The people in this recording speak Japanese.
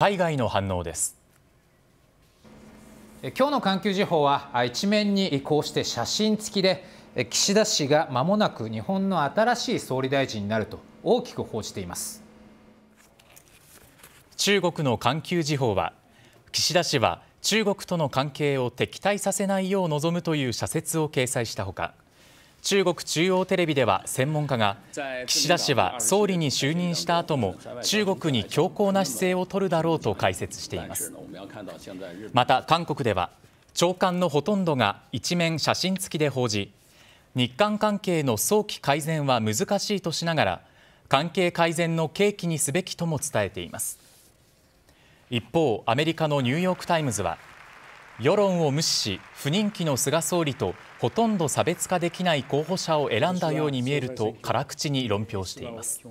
海外の反応です今日の環球時報は一面にこうして写真付きで岸田氏が間もなく日本の新しい総理大臣になると大きく報じています中国の環球時報は岸田氏は中国との関係を敵対させないよう望むという社説を掲載したほか中国中央テレビでは専門家が岸田氏は総理に就任した後も中国に強硬な姿勢を取るだろうと解説していますまた韓国では長官のほとんどが一面写真付きで報じ日韓関係の早期改善は難しいとしながら関係改善の契機にすべきとも伝えています一方アメリカのニューヨーク・タイムズは世論を無視し不人気の菅総理とほとんど差別化できない候補者を選んだように見えると辛口に論評しています。